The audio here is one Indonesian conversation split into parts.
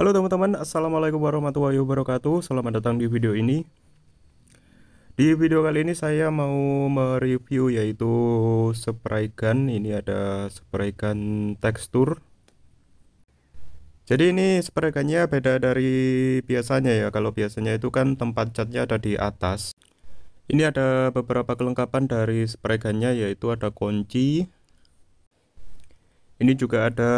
Halo teman-teman, Assalamualaikum warahmatullahi wabarakatuh Selamat datang di video ini Di video kali ini saya mau mereview yaitu spray gun Ini ada spray gun tekstur Jadi ini spray gunnya beda dari biasanya ya Kalau biasanya itu kan tempat catnya ada di atas Ini ada beberapa kelengkapan dari spray gunnya yaitu ada kunci Ini juga ada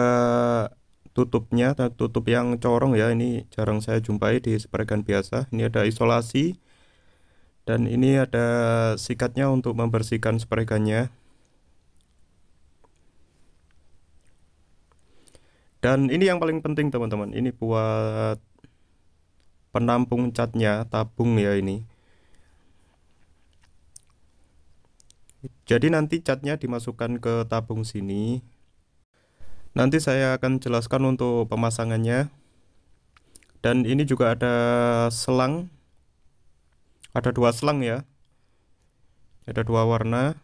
tutupnya eh, tutup yang corong ya ini jarang saya jumpai di sepregan biasa ini ada isolasi dan ini ada sikatnya untuk membersihkan spregannya dan ini yang paling penting teman-teman ini buat penampung catnya tabung ya ini jadi nanti catnya dimasukkan ke tabung sini Nanti saya akan jelaskan untuk pemasangannya. Dan ini juga ada selang. Ada dua selang ya. Ada dua warna.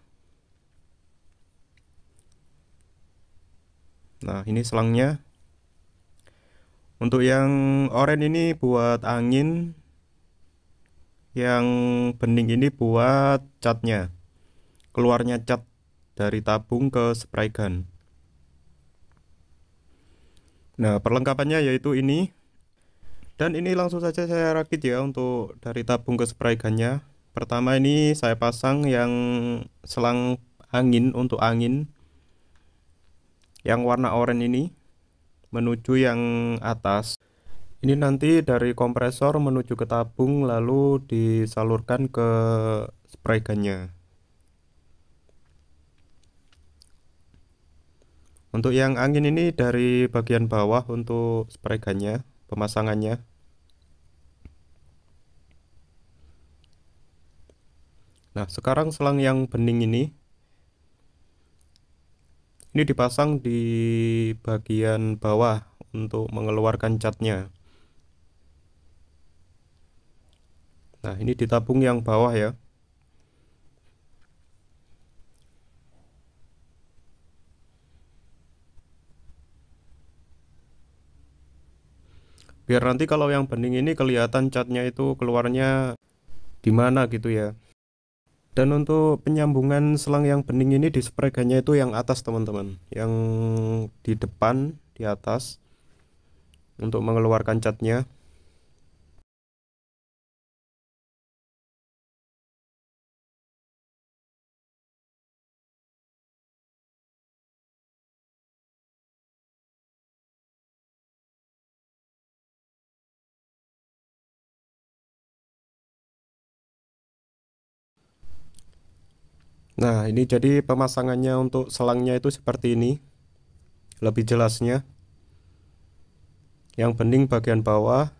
Nah, ini selangnya. Untuk yang oranye ini buat angin. Yang bening ini buat catnya. Keluarnya cat dari tabung ke spray gun. Nah, perlengkapannya yaitu ini. Dan ini langsung saja saya rakit ya untuk dari tabung ke spray gunnya. Pertama ini saya pasang yang selang angin untuk angin yang warna oranye ini menuju yang atas. Ini nanti dari kompresor menuju ke tabung lalu disalurkan ke spray gunnya. Untuk yang angin ini dari bagian bawah untuk spray pemasangannya. Nah, sekarang selang yang bening ini ini dipasang di bagian bawah untuk mengeluarkan catnya. Nah, ini ditabung yang bawah ya. biar nanti kalau yang bening ini kelihatan catnya itu keluarnya di mana gitu ya dan untuk penyambungan selang yang bening ini di itu yang atas teman-teman yang di depan di atas untuk mengeluarkan catnya Nah, ini jadi pemasangannya untuk selangnya itu seperti ini. Lebih jelasnya. Yang bening bagian bawah,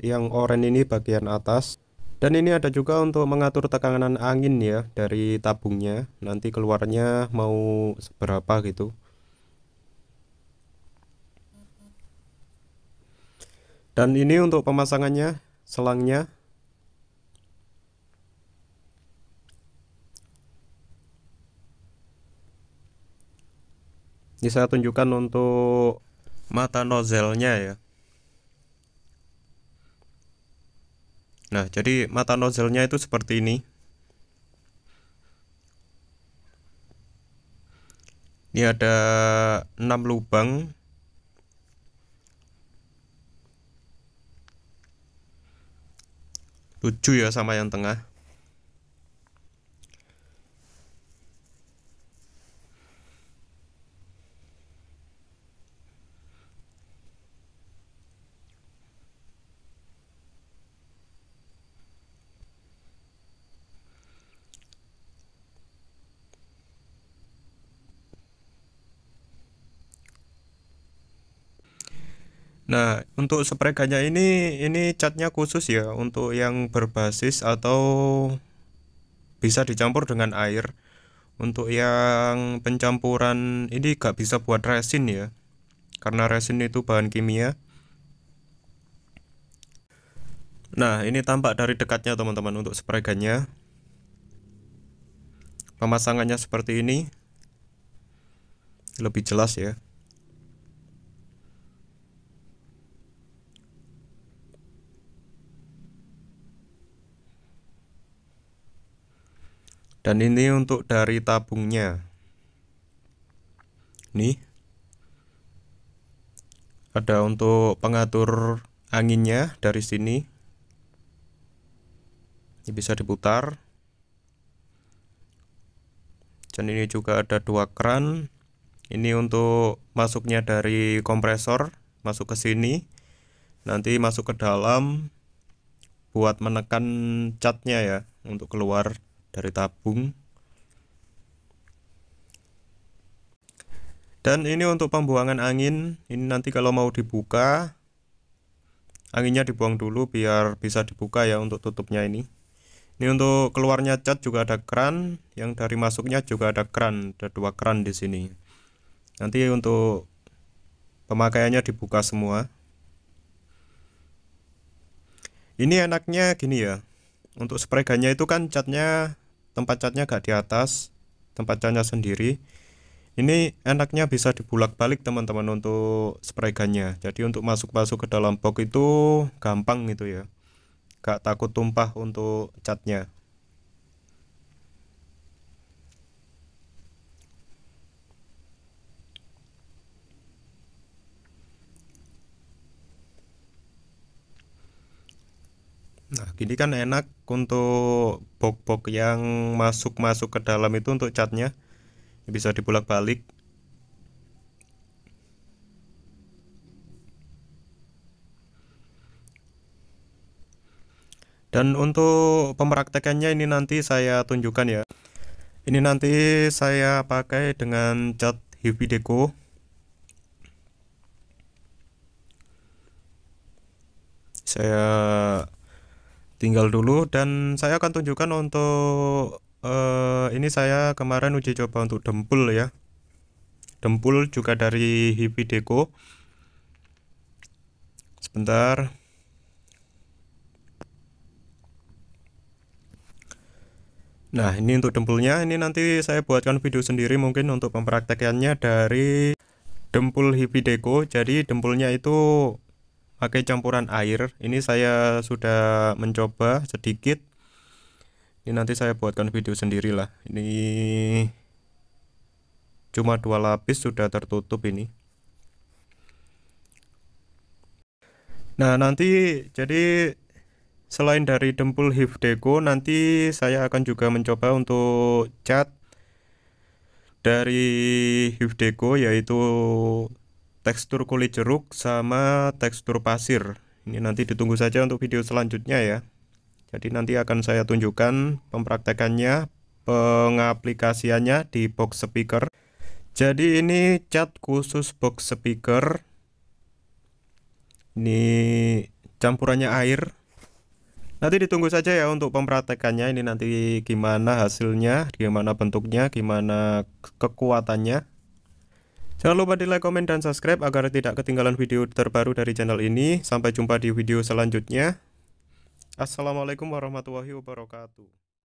yang oranye ini bagian atas. Dan ini ada juga untuk mengatur tekanan angin ya dari tabungnya. Nanti keluarnya mau seberapa gitu. Dan ini untuk pemasangannya, selangnya ini saya tunjukkan untuk mata nozzle-nya ya nah jadi mata nozzle-nya itu seperti ini ini ada 6 lubang lucu ya sama yang tengah Nah, untuk spreganya ini ini catnya khusus ya untuk yang berbasis atau bisa dicampur dengan air. Untuk yang pencampuran ini gak bisa buat resin ya. Karena resin itu bahan kimia. Nah, ini tampak dari dekatnya teman-teman untuk spreganya. Pemasangannya seperti ini. Lebih jelas ya. dan ini untuk dari tabungnya nih ada untuk pengatur anginnya dari sini ini bisa diputar dan ini juga ada dua kran ini untuk masuknya dari kompresor masuk ke sini nanti masuk ke dalam buat menekan catnya ya untuk keluar dari tabung dan ini untuk pembuangan angin ini nanti kalau mau dibuka anginnya dibuang dulu biar bisa dibuka ya untuk tutupnya ini ini untuk keluarnya cat juga ada keran yang dari masuknya juga ada keran ada dua keran di sini nanti untuk pemakaiannya dibuka semua ini enaknya gini ya untuk spray gunnya itu kan catnya tempat catnya gak di atas tempat catnya sendiri ini enaknya bisa dibulak-balik teman-teman untuk spray gunnya jadi untuk masuk-masuk ke dalam box itu gampang gitu ya gak takut tumpah untuk catnya Nah, gini kan enak untuk box-box yang masuk-masuk ke dalam itu untuk catnya bisa dibolak-balik. Dan untuk pemeraktekannya ini nanti saya tunjukkan ya. Ini nanti saya pakai dengan cat Hippie Deco. Saya tinggal dulu dan saya akan tunjukkan untuk uh, ini saya kemarin uji coba untuk dempul ya dempul juga dari hippie deco sebentar nah ini untuk dempulnya ini nanti saya buatkan video sendiri mungkin untuk mempraktekannya dari dempul hippie deco jadi dempulnya itu pakai campuran air ini saya sudah mencoba sedikit ini nanti saya buatkan video sendiri lah ini cuma dua lapis sudah tertutup ini nah nanti jadi selain dari dempul hif deco nanti saya akan juga mencoba untuk cat dari hif deco yaitu tekstur kulit jeruk sama tekstur pasir. Ini nanti ditunggu saja untuk video selanjutnya ya. Jadi nanti akan saya tunjukkan pempraktekannya, pengaplikasiannya di box speaker. Jadi ini cat khusus box speaker. Ini campurannya air. Nanti ditunggu saja ya untuk pempraktekannya. Ini nanti gimana hasilnya, gimana bentuknya, gimana kekuatannya. Jangan lupa di like, komen, dan subscribe agar tidak ketinggalan video terbaru dari channel ini. Sampai jumpa di video selanjutnya. Assalamualaikum warahmatullahi wabarakatuh.